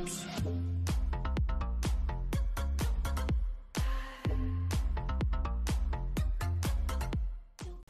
Oops.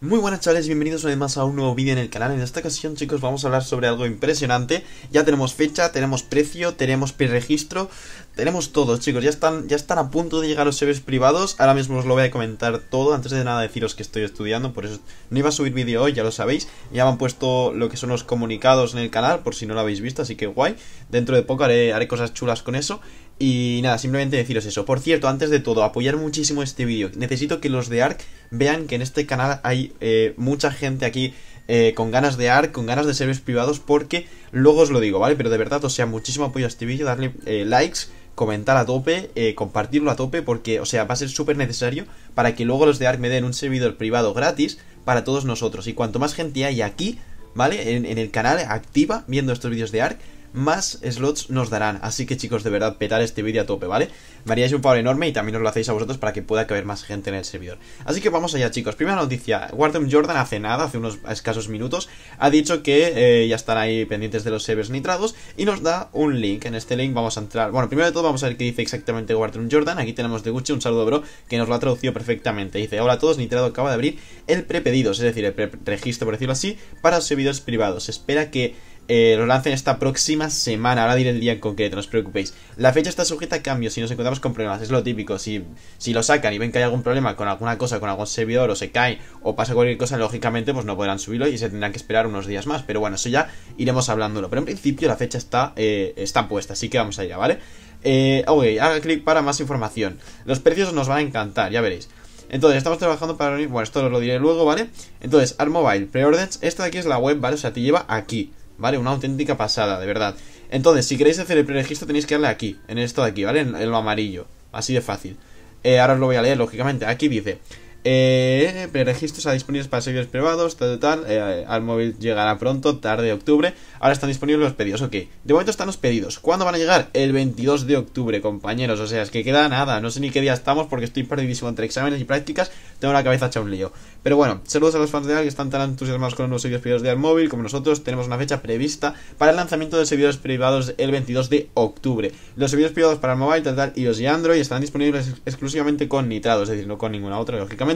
Muy buenas chavales, bienvenidos una vez más a un nuevo vídeo en el canal En esta ocasión chicos vamos a hablar sobre algo impresionante Ya tenemos fecha, tenemos precio, tenemos preregistro Tenemos todo chicos, ya están, ya están a punto de llegar los seres privados Ahora mismo os lo voy a comentar todo Antes de nada deciros que estoy estudiando Por eso no iba a subir vídeo hoy, ya lo sabéis Ya me han puesto lo que son los comunicados en el canal Por si no lo habéis visto, así que guay Dentro de poco haré, haré cosas chulas con eso y nada, simplemente deciros eso. Por cierto, antes de todo, apoyar muchísimo este vídeo. Necesito que los de ARC vean que en este canal hay eh, mucha gente aquí eh, con ganas de ARC, con ganas de servidores privados, porque luego os lo digo, ¿vale? Pero de verdad, o sea, muchísimo apoyo a este vídeo, darle eh, likes, comentar a tope, compartirlo a tope, porque, o sea, va a ser súper necesario para que luego los de ARC me den un servidor privado gratis para todos nosotros. Y cuanto más gente hay aquí, ¿vale? En, en el canal activa viendo estos vídeos de ARC, más slots nos darán. Así que chicos, de verdad, petar este vídeo a tope, ¿vale? María es un favor enorme y también os lo hacéis a vosotros para que pueda caber más gente en el servidor. Así que vamos allá, chicos. Primera noticia, Warden Jordan hace nada, hace unos escasos minutos, ha dicho que eh, ya están ahí pendientes de los servers nitrados y nos da un link. En este link vamos a entrar. Bueno, primero de todo vamos a ver qué dice exactamente Warden Jordan. Aquí tenemos de Gucci un saludo, bro, que nos lo ha traducido perfectamente. Dice, hola a todos, nitrado acaba de abrir el prepedidos, es decir, el registro, por decirlo así, para servidores privados. espera que eh, lo lancen esta próxima semana. Ahora diré el día en concreto, no os preocupéis. La fecha está sujeta a cambios si nos encontramos con problemas, es lo típico. Si, si lo sacan y ven que hay algún problema con alguna cosa, con algún servidor, o se cae, o pasa cualquier cosa, lógicamente pues no podrán subirlo y se tendrán que esperar unos días más. Pero bueno, eso ya iremos hablándolo. Pero en principio la fecha está, eh, está puesta, así que vamos allá, ¿vale? Eh, ok, haga clic para más información. Los precios nos van a encantar, ya veréis. Entonces, estamos trabajando para... Bueno, esto os lo diré luego, ¿vale? Entonces, mobile Preorders, esta de aquí es la web, ¿vale? O sea, te lleva aquí. ¿vale? Una auténtica pasada, de verdad. Entonces, si queréis hacer el preregistro tenéis que darle aquí, en esto de aquí, ¿vale? En, lo amarillo, así de fácil. Eh, ahora os lo voy a leer, lógicamente. Aquí dice, eh, preregistros a disponibles para servidores privados, tal, tal, eh, al móvil llegará pronto, tarde de octubre. Ahora están disponibles los pedidos, ok. De momento están los pedidos. ¿Cuándo van a llegar? El 22 de octubre, compañeros. O sea, es que queda nada. No sé ni qué día estamos porque estoy perdidísimo entre exámenes y prácticas. Tengo la cabeza hecha un lío. Pero bueno, saludos a los fans de Al que están tan entusiasmados con los nuevos servicios privados de Al móvil como nosotros. Tenemos una fecha prevista para el lanzamiento de servidores privados el 22 de octubre. Los servidores privados para el móvil, tal, tal, iOS y Android estarán disponibles exclusivamente con nitrado, es decir, no con ninguna otra, lógicamente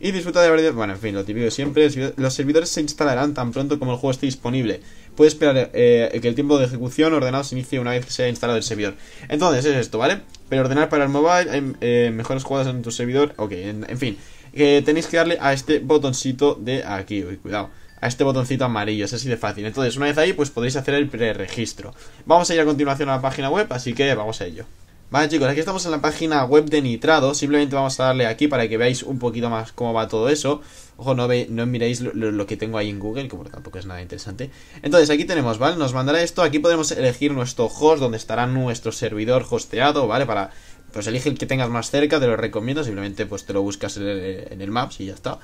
y disfruta de verdad Bueno, en fin, lo típico siempre. Los servidores se instalarán tan pronto como el juego esté disponible. Puede esperar eh, que el tiempo de ejecución ordenado se inicie una vez que se haya instalado el servidor. Entonces, es esto, ¿vale? Pero ordenar para el mobile, eh, mejores jugadas en tu servidor. Ok, en, fin. Que eh, tenéis que darle a este botoncito de aquí. cuidado. A este botoncito amarillo, es así de fácil. Entonces, una vez ahí, pues podéis hacer el preregistro. Vamos a ir a continuación a la página web, así que vamos a ello. Vale chicos, aquí estamos en la página web de Nitrado, simplemente vamos a darle aquí para que veáis un poquito más cómo va todo eso. Ojo, no, no miréis lo, que tengo ahí en Google, como tampoco es nada interesante. Entonces aquí tenemos, ¿vale? Nos mandará esto, aquí podemos elegir nuestro host, donde estará nuestro servidor hosteado, ¿vale? Para, pues elige el que tengas más cerca, te lo recomiendo, simplemente pues te lo buscas en el, Maps y ya está.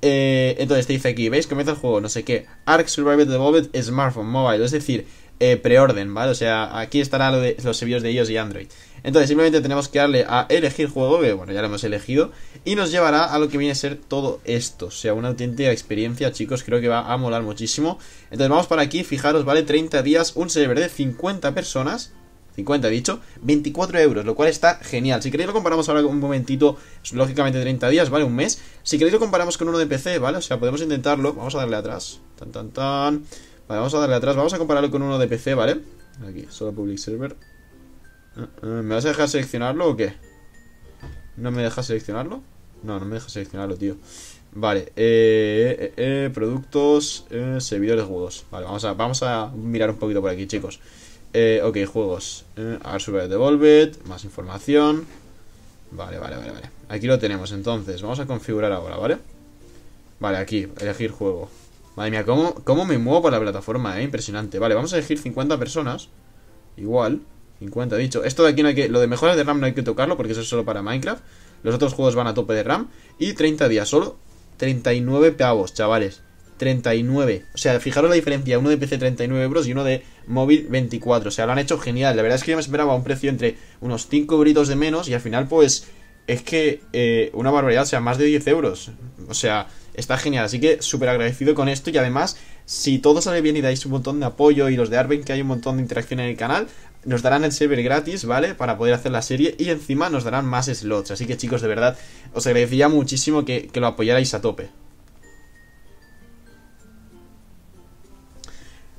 Eh, entonces te dice aquí, ¿veis? Comienza el juego, no sé qué, Ark Survival Devolved Smartphone Mobile, es decir, eh, preorden, ¿vale? O sea, aquí estará de, los servidores de iOS y Android. Entonces, simplemente tenemos que darle a elegir juego, que bueno, ya lo hemos elegido, y nos llevará a lo que viene a ser todo esto. O sea, una auténtica experiencia, chicos, creo que va a molar muchísimo. Entonces, vamos para aquí, fijaros, ¿vale? 30 días, un server de 50 personas. 50 dicho, 24 euros, lo cual está genial. Si queréis lo comparamos ahora un momentito, lógicamente 30 días, ¿vale? Un mes. Si queréis lo comparamos con uno de PC, ¿vale? O sea, podemos intentarlo. Vamos a darle atrás. Tan, tan, tan. Vale, vamos a darle atrás. Vamos a compararlo con uno de PC, ¿vale? Aquí, solo public server. Ah, ah, ¿Me vas a dejar seleccionarlo o qué? ¿No me deja seleccionarlo? No, no me deja seleccionarlo, tío. Vale, eh, eh, eh, productos, servidores, juegos. Vale, vamos a, vamos a mirar un poquito por aquí, chicos. ok, juegos. a ver, super más información. Vale, vale, vale, vale. Aquí lo tenemos, entonces. Vamos a configurar ahora, ¿vale? Vale, aquí, elegir juego. Madre mía, ¿cómo, me muevo por la plataforma, eh? Impresionante. Vale, vamos a elegir 50 personas. Igual. 50, dicho. Esto de aquí no hay que... Lo de mejoras de RAM no hay que tocarlo porque eso es solo para Minecraft. Los otros juegos van a tope de RAM. Y 30 días, solo 39 pavos, chavales. 39. O sea, fijaros la diferencia. Uno de PC 39 euros y uno de móvil 24. O sea, lo han hecho genial. La verdad es que yo me esperaba un precio entre unos 5 gritos de menos y al final pues... Es que eh, una barbaridad, o sea, más de 10 euros. O sea, está genial. Así que súper agradecido con esto y además, si todo sale bien y dais un montón de apoyo y los de Arben que hay un montón de interacción en el canal, nos darán el server gratis, ¿vale? Para poder hacer la serie y encima nos darán más slots. Así que chicos, de verdad, os agradecería muchísimo que, que lo apoyarais a tope.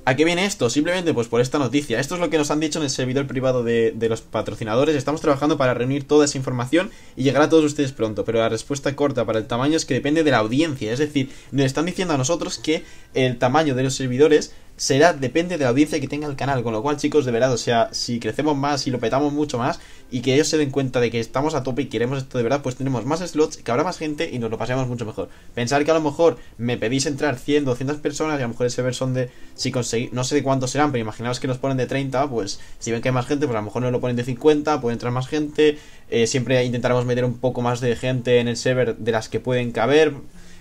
¿A qué viene esto? Simplemente pues por esta noticia. Esto es lo que nos han dicho en el servidor privado de, de, los patrocinadores. Estamos trabajando para reunir toda esa información y llegar a todos ustedes pronto. Pero la respuesta corta para el tamaño es que depende de la audiencia. Es decir, nos están diciendo a nosotros que el tamaño de los servidores será, depende de la audiencia que tenga el canal. Con lo cual, chicos, de verdad, o sea, si crecemos más, y lo petamos mucho más y que ellos se den cuenta de que estamos a tope y queremos esto de verdad, pues tenemos más slots, que habrá más gente y nos lo pasaremos mucho mejor. Pensar que a lo mejor me pedís entrar 100, 200 personas y a lo mejor ese server son de, si conseguís, no sé de cuántos serán, pero imaginaos que nos ponen de 30, pues si ven que hay más gente, pues a lo mejor nos lo ponen de 50, puede entrar más gente. Eh, siempre intentaremos meter un poco más de gente en el server de las que pueden caber.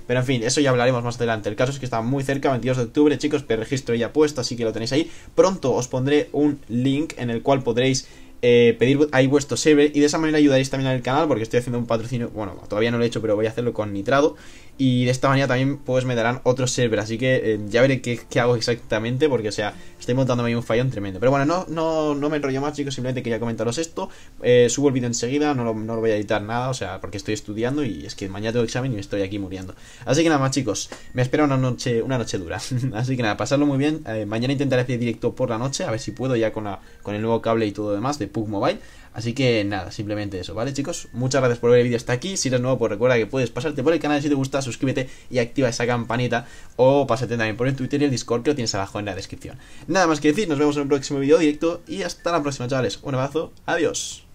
Pero en fin, eso ya hablaremos más adelante. El caso es que está muy cerca, 22 de octubre, chicos, registro ya puesto, así que lo tenéis ahí. Pronto os pondré un link en el cual podréis eh, pedir ahí vuestro server y de esa manera ayudaréis también al canal porque estoy haciendo un patrocinio, bueno, todavía no lo he hecho, pero voy a hacerlo con nitrado y de esta manera también pues me darán otro server, así que eh, ya veré qué, hago exactamente porque, o sea, estoy montando ahí un fallón tremendo. Pero bueno, no, no, no me enrollo más chicos, simplemente quería comentaros esto, eh, subo el vídeo enseguida, no lo, voy a editar nada, o sea, porque estoy estudiando y es que mañana tengo examen y estoy aquí muriendo. Así que nada más chicos, me espera una noche, una noche dura, así que nada, pasarlo muy bien, mañana intentaré hacer directo por la noche, a ver si puedo ya con, la, con el nuevo cable y todo demás PUG Mobile. Así que nada, simplemente eso, ¿vale chicos? Muchas gracias por ver el vídeo hasta aquí, si eres nuevo pues recuerda que puedes pasarte por el canal si te gusta, suscríbete y activa esa campanita o pásate también por el Twitter y el Discord que lo tienes abajo en la descripción. Nada más que decir, nos vemos en un próximo vídeo directo y hasta la próxima chavales, un abrazo, adiós.